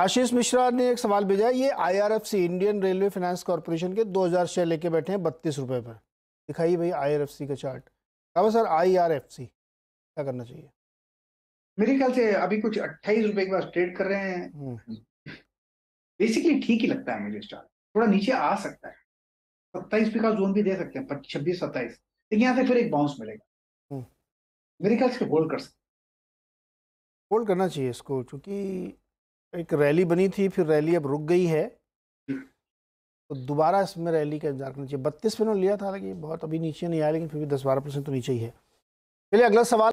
आशीष मिश्रा ने एक सवाल भेजा ये IRFC Indian railway finance corporation के 2000 शेयर लेके बैठे हैं बत्तीस रुपये पर दिखाइए भाई आईआरएफसी का चार्ट अब सर आईआरएफसी क्या करना चाहिए मेरे ख्याल से अभी कुछ अट्ठाईस रुपए के पास ट्रेड कर रहे हैं बेसिकली हम्म। ठीक ही लगता है मुझे स्टार थोड़ा नीचे आ सकता है सत्ताईस का जोन भी दे सकते हैं छब्बीस सत्ताईस लेकिन यहाँ से फिर एक बाउंस मिलेगा हम्म। मेरे ख्याल से होल्ड कर सकते होल्ड करना चाहिए इसको क्योंकि एक रैली बनी थी फिर रैली अब रुक गई है हम्म। तो दोबारा इसमें रैली का इंतजार करना चाहिए बत्तीस पे उन्होंने लिया था लेकिन बहुत अभी नीचे नहीं आया लेकिन फिर भी दस बारह परसेंट तो नीचे ही है चलिए अगला सवाल